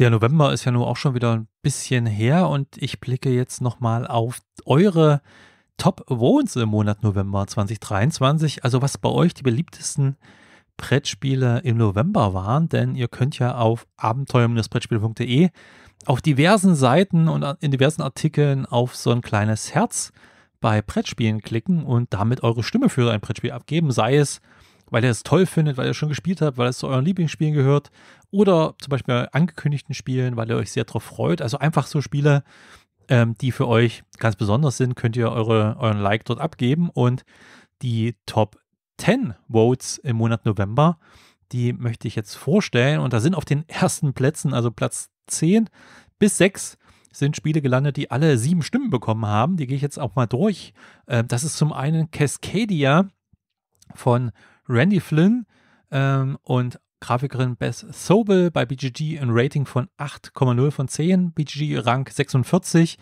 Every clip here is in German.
Der November ist ja nun auch schon wieder ein bisschen her und ich blicke jetzt nochmal auf eure Top wohns im Monat November 2023. Also was bei euch die beliebtesten Brettspiele im November waren, denn ihr könnt ja auf abenteuer-brettspiel.de auf diversen Seiten und in diversen Artikeln auf so ein kleines Herz bei Brettspielen klicken und damit eure Stimme für ein Brettspiel abgeben, sei es weil ihr es toll findet, weil ihr schon gespielt habt, weil es zu euren Lieblingsspielen gehört oder zum Beispiel angekündigten Spielen, weil ihr euch sehr darauf freut. Also einfach so Spiele, ähm, die für euch ganz besonders sind, könnt ihr eure, euren Like dort abgeben und die Top 10 Votes im Monat November, die möchte ich jetzt vorstellen und da sind auf den ersten Plätzen, also Platz 10 bis 6, sind Spiele gelandet, die alle sieben Stimmen bekommen haben. Die gehe ich jetzt auch mal durch. Ähm, das ist zum einen Cascadia von Randy Flynn ähm, und Grafikerin Bess Sobel bei BGG ein Rating von 8,0 von 10, BGG Rank 46.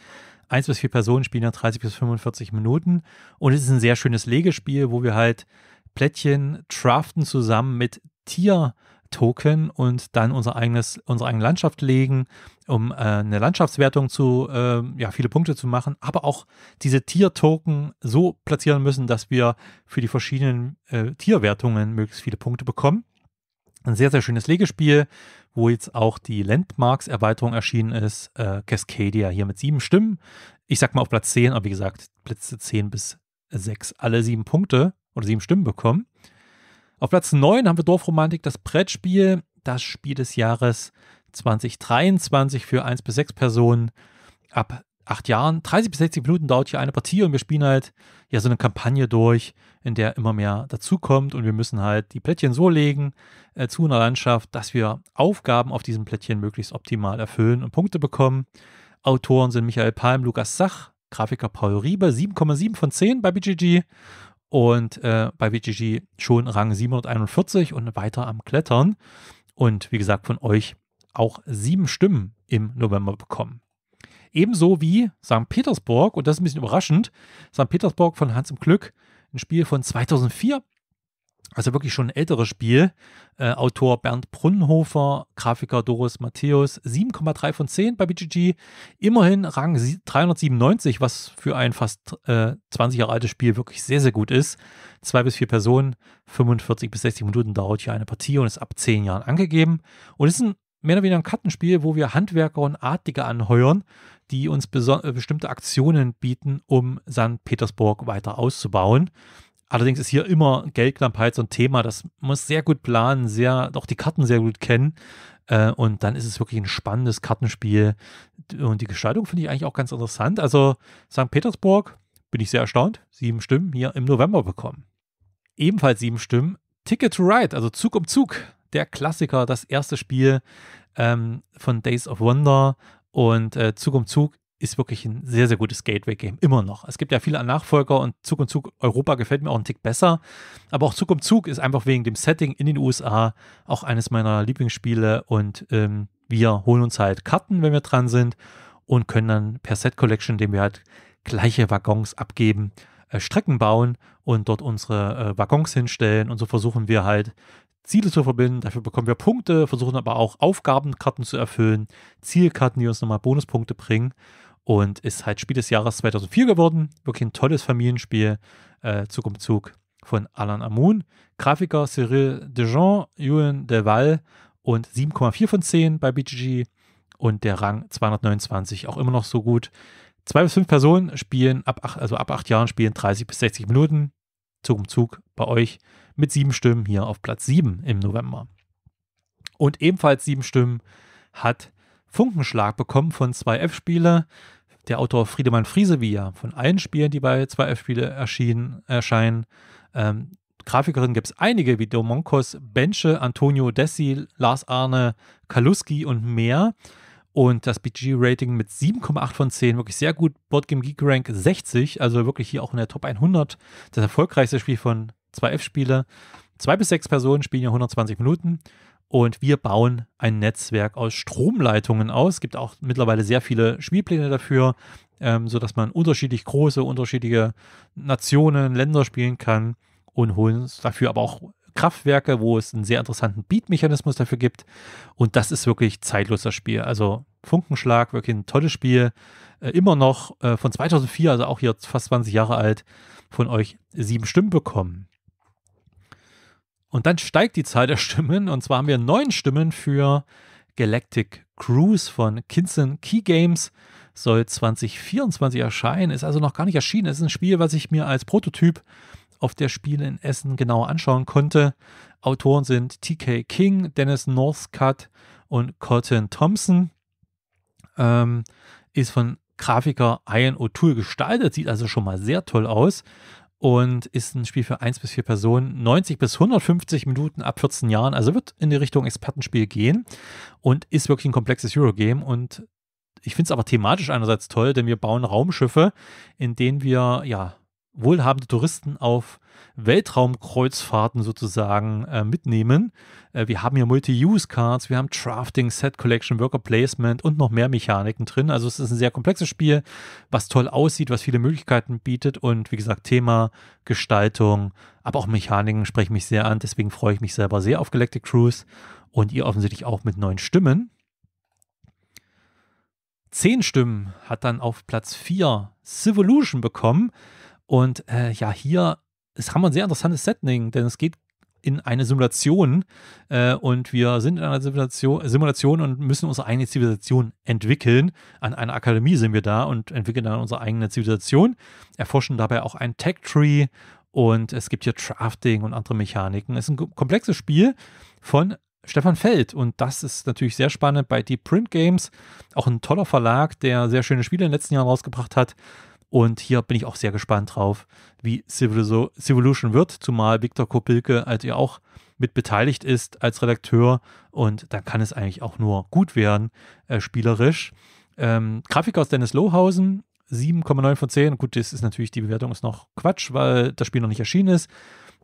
1 bis 4 Personen spielen nach 30 bis 45 Minuten und es ist ein sehr schönes Legespiel, wo wir halt Plättchen draften zusammen mit Tier Token und dann unser eigenes, unsere eigene Landschaft legen, um äh, eine Landschaftswertung zu, äh, ja, viele Punkte zu machen, aber auch diese Tiertoken so platzieren müssen, dass wir für die verschiedenen äh, Tierwertungen möglichst viele Punkte bekommen. Ein sehr, sehr schönes Legespiel, wo jetzt auch die Landmarks-Erweiterung erschienen ist. Äh, Cascadia hier mit sieben Stimmen. Ich sag mal auf Platz 10, aber wie gesagt, Plätze 10 bis 6 alle sieben Punkte oder sieben Stimmen bekommen. Auf Platz 9 haben wir Dorfromantik, das Brettspiel, das Spiel des Jahres 2023 für 1 bis 6 Personen ab 8 Jahren. 30 bis 60 Minuten dauert hier eine Partie und wir spielen halt ja so eine Kampagne durch, in der immer mehr dazukommt und wir müssen halt die Plättchen so legen äh, zu einer Landschaft, dass wir Aufgaben auf diesen Plättchen möglichst optimal erfüllen und Punkte bekommen. Autoren sind Michael Palm, Lukas Sach, Grafiker Paul Riebe, 7,7 von 10 bei BGG und äh, bei WGG schon Rang 741 und weiter am Klettern. Und wie gesagt, von euch auch sieben Stimmen im November bekommen. Ebenso wie St. Petersburg, und das ist ein bisschen überraschend, St. Petersburg von Hans im Glück, ein Spiel von 2004, also wirklich schon ein älteres Spiel. Äh, Autor Bernd Brunnenhofer, Grafiker Doris Matthäus, 7,3 von 10 bei BGG. Immerhin Rang 397, was für ein fast äh, 20 Jahre altes Spiel wirklich sehr, sehr gut ist. Zwei bis vier Personen, 45 bis 60 Minuten dauert hier eine Partie und ist ab 10 Jahren angegeben. Und es ist ein mehr oder weniger ein Kartenspiel, wo wir Handwerker und Artige anheuern, die uns äh, bestimmte Aktionen bieten, um St. Petersburg weiter auszubauen. Allerdings ist hier immer Geldknappheit so ein Thema, das muss sehr gut planen, sehr, auch die Karten sehr gut kennen. Äh, und dann ist es wirklich ein spannendes Kartenspiel. Und die Gestaltung finde ich eigentlich auch ganz interessant. Also St. Petersburg, bin ich sehr erstaunt, sieben Stimmen hier im November bekommen. Ebenfalls sieben Stimmen, Ticket to Ride, also Zug um Zug, der Klassiker, das erste Spiel ähm, von Days of Wonder. Und äh, Zug um Zug ist wirklich ein sehr, sehr gutes Gateway-Game. Immer noch. Es gibt ja viele Nachfolger und Zug und Zug Europa gefällt mir auch einen Tick besser. Aber auch Zug um Zug ist einfach wegen dem Setting in den USA auch eines meiner Lieblingsspiele. Und ähm, wir holen uns halt Karten, wenn wir dran sind und können dann per Set Collection, indem wir halt gleiche Waggons abgeben, äh, Strecken bauen und dort unsere äh, Waggons hinstellen. Und so versuchen wir halt Ziele zu verbinden. Dafür bekommen wir Punkte, versuchen aber auch Aufgabenkarten zu erfüllen, Zielkarten, die uns nochmal Bonuspunkte bringen und ist halt Spiel des Jahres 2004 geworden. Wirklich ein tolles Familienspiel, äh, Zug um Zug von Alan Amun. Grafiker Cyril Dejean, Julian Deval und 7,4 von 10 bei BGG und der Rang 229 auch immer noch so gut. Zwei bis fünf Personen spielen ab acht, also ab acht Jahren spielen 30 bis 60 Minuten Zug um Zug bei euch mit sieben Stimmen hier auf Platz 7 im November. Und ebenfalls sieben Stimmen hat Funkenschlag bekommen von 2F-Spiele. Der Autor Friedemann Friese, wie ja von allen Spielen, die bei 2F-Spiele erscheinen. Ähm, Grafikerinnen gibt es einige, wie Domonkos Benche, Antonio Dessi, Lars Arne, Kaluski und mehr. Und das BG-Rating mit 7,8 von 10, wirklich sehr gut. Boardgame Geek Rank 60, also wirklich hier auch in der Top 100. Das erfolgreichste Spiel von 2F-Spiele. Zwei bis sechs Personen spielen hier 120 Minuten. Und wir bauen ein Netzwerk aus Stromleitungen aus. Es gibt auch mittlerweile sehr viele Spielpläne dafür, ähm, sodass man unterschiedlich große, unterschiedliche Nationen, Länder spielen kann und holen dafür aber auch Kraftwerke, wo es einen sehr interessanten Beat-Mechanismus dafür gibt. Und das ist wirklich zeitlos das Spiel. Also Funkenschlag, wirklich ein tolles Spiel. Äh, immer noch äh, von 2004, also auch hier fast 20 Jahre alt, von euch sieben Stimmen bekommen. Und dann steigt die Zahl der Stimmen. Und zwar haben wir neun Stimmen für Galactic Cruise von Kinson Key Games. Soll 2024 erscheinen, ist also noch gar nicht erschienen. Es ist ein Spiel, was ich mir als Prototyp auf der Spiele in Essen genauer anschauen konnte. Autoren sind TK King, Dennis Northcutt und Colton Thompson. Ähm, ist von Grafiker Ian O'Toole gestaltet, sieht also schon mal sehr toll aus und ist ein Spiel für 1 bis 4 Personen, 90 bis 150 Minuten ab 14 Jahren, also wird in die Richtung Expertenspiel gehen und ist wirklich ein komplexes Eurogame und ich finde es aber thematisch einerseits toll, denn wir bauen Raumschiffe, in denen wir ja wohlhabende Touristen auf Weltraumkreuzfahrten sozusagen äh, mitnehmen. Äh, wir haben hier Multi-Use-Cards, wir haben Drafting, Set Collection, Worker Placement und noch mehr Mechaniken drin. Also es ist ein sehr komplexes Spiel, was toll aussieht, was viele Möglichkeiten bietet und wie gesagt Thema, Gestaltung, aber auch Mechaniken sprechen mich sehr an. Deswegen freue ich mich selber sehr auf Galactic Cruise und ihr offensichtlich auch mit neuen Stimmen. Zehn Stimmen hat dann auf Platz 4 Civolution bekommen. Und äh, ja, hier es haben wir ein sehr interessantes Setting, denn es geht in eine Simulation äh, und wir sind in einer Simulation, Simulation, und müssen unsere eigene Zivilisation entwickeln. An einer Akademie sind wir da und entwickeln dann unsere eigene Zivilisation, erforschen dabei auch ein Tech-Tree und es gibt hier Drafting und andere Mechaniken. Es ist ein komplexes Spiel von Stefan Feld und das ist natürlich sehr spannend bei Deep Print Games, auch ein toller Verlag, der sehr schöne Spiele in den letzten Jahren rausgebracht hat. Und hier bin ich auch sehr gespannt drauf, wie Civolution wird, zumal Viktor Kopilke also ja auch mit beteiligt ist als Redakteur. Und dann kann es eigentlich auch nur gut werden, äh, spielerisch. Ähm, Grafik aus Dennis Lohausen, 7,9 von 10. Gut, das ist natürlich, die Bewertung ist noch Quatsch, weil das Spiel noch nicht erschienen ist.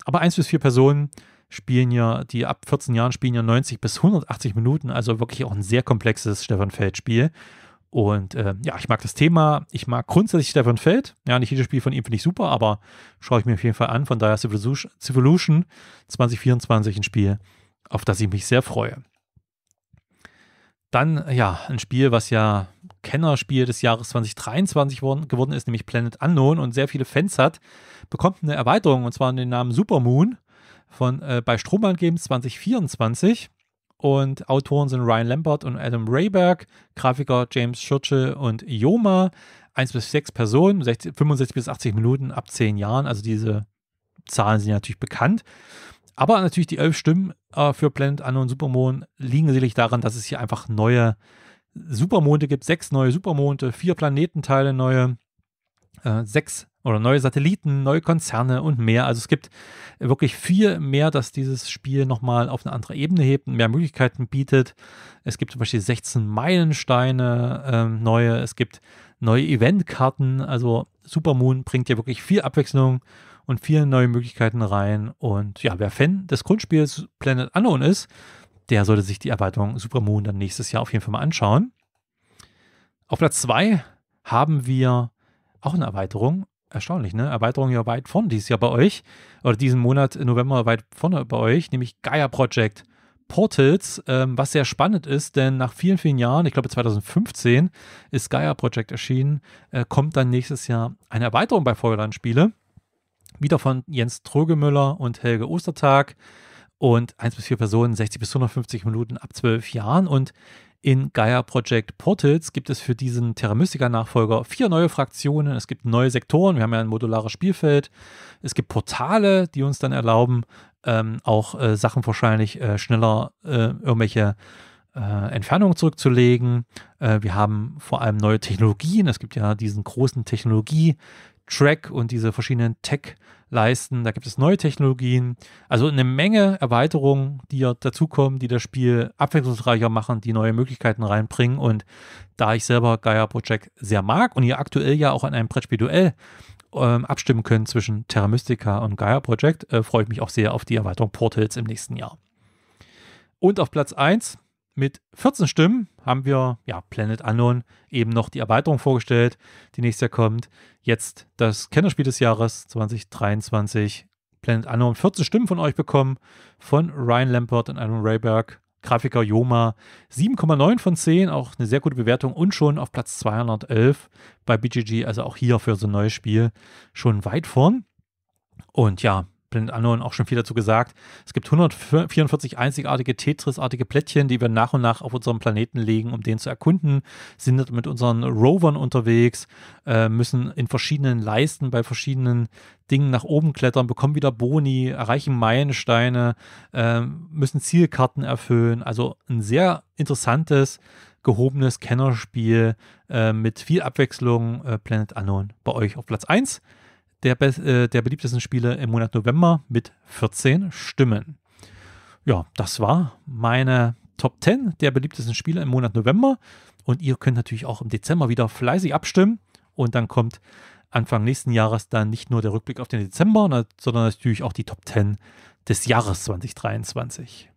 Aber 1 bis 4 Personen spielen ja, die ab 14 Jahren spielen ja 90 bis 180 Minuten, also wirklich auch ein sehr komplexes Stefan Feld-Spiel. Und äh, ja, ich mag das Thema. Ich mag grundsätzlich Stefan Feld. Ja, nicht jedes Spiel von ihm finde ich super, aber schaue ich mir auf jeden Fall an. Von daher Civilization 2024 ein Spiel, auf das ich mich sehr freue. Dann, ja, ein Spiel, was ja Kennerspiel des Jahres 2023 worden, geworden ist, nämlich Planet Unknown und sehr viele Fans hat, bekommt eine Erweiterung und zwar den Namen Supermoon von äh, bei Strohmann Games 2024. Und Autoren sind Ryan Lambert und Adam Rayberg, Grafiker James Churchill und Yoma. 1 bis 6 Personen, 60, 65 bis 80 Minuten ab 10 Jahren. Also diese Zahlen sind natürlich bekannt. Aber natürlich die elf Stimmen äh, für Planet Anno und Supermond liegen sicherlich daran, dass es hier einfach neue Supermonde gibt. Sechs neue Supermonde, vier Planetenteile neue, äh, sechs oder neue Satelliten, neue Konzerne und mehr. Also es gibt wirklich viel mehr, dass dieses Spiel nochmal auf eine andere Ebene hebt und mehr Möglichkeiten bietet. Es gibt zum Beispiel 16 Meilensteine ähm, neue, es gibt neue Eventkarten. Also Supermoon bringt ja wirklich viel Abwechslung und viele neue Möglichkeiten rein. Und ja, wer Fan des Grundspiels Planet Unknown ist, der sollte sich die Erweiterung Supermoon dann nächstes Jahr auf jeden Fall mal anschauen. Auf Platz 2 haben wir auch eine Erweiterung erstaunlich, ne? Erweiterung ja weit vorne dieses Jahr bei euch oder diesen Monat äh, November weit vorne bei euch, nämlich Gaia Project Portals, ähm, was sehr spannend ist, denn nach vielen, vielen Jahren, ich glaube 2015 ist Gaia Project erschienen, äh, kommt dann nächstes Jahr eine Erweiterung bei Feuerland Spiele, wieder von Jens Trögemüller und Helge Ostertag und 1 bis 4 Personen, 60 bis 150 Minuten ab 12 Jahren und in Gaia Project Portals gibt es für diesen Terra Mystica-Nachfolger vier neue Fraktionen. Es gibt neue Sektoren. Wir haben ja ein modulares Spielfeld. Es gibt Portale, die uns dann erlauben, ähm, auch äh, Sachen wahrscheinlich äh, schneller äh, irgendwelche äh, Entfernungen zurückzulegen. Äh, wir haben vor allem neue Technologien. Es gibt ja diesen großen Technologie-Track und diese verschiedenen Tech-Technologien leisten. Da gibt es neue Technologien, also eine Menge Erweiterungen, die ja dazukommen, die das Spiel abwechslungsreicher machen, die neue Möglichkeiten reinbringen. Und da ich selber Gaia Project sehr mag und ihr aktuell ja auch an einem Brettspiel-Duell ähm, abstimmen könnt zwischen Terra Mystica und Gaia Project, äh, freue ich mich auch sehr auf die Erweiterung Portals im nächsten Jahr. Und auf Platz 1 mit 14 Stimmen haben wir ja, Planet Unknown eben noch die Erweiterung vorgestellt, die nächstes Jahr kommt. Jetzt das Kennerspiel des Jahres 2023. Planet Unknown 14 Stimmen von euch bekommen, von Ryan Lampert und Adam Rayberg, Grafiker Joma. 7,9 von 10, auch eine sehr gute Bewertung und schon auf Platz 211 bei BGG. Also auch hier für so ein neues Spiel schon weit vorn. Und ja, Planet Unknown auch schon viel dazu gesagt. Es gibt 144 einzigartige Tetris-artige Plättchen, die wir nach und nach auf unserem Planeten legen, um den zu erkunden. Sind mit unseren Rovern unterwegs, äh, müssen in verschiedenen Leisten bei verschiedenen Dingen nach oben klettern, bekommen wieder Boni, erreichen Meilensteine, äh, müssen Zielkarten erfüllen. Also ein sehr interessantes, gehobenes Kennerspiel äh, mit viel Abwechslung. Äh, Planet Unknown bei euch auf Platz 1 der, äh, der beliebtesten Spiele im Monat November mit 14 Stimmen. Ja, das war meine Top 10 der beliebtesten Spiele im Monat November. Und ihr könnt natürlich auch im Dezember wieder fleißig abstimmen. Und dann kommt Anfang nächsten Jahres dann nicht nur der Rückblick auf den Dezember, sondern natürlich auch die Top 10 des Jahres 2023.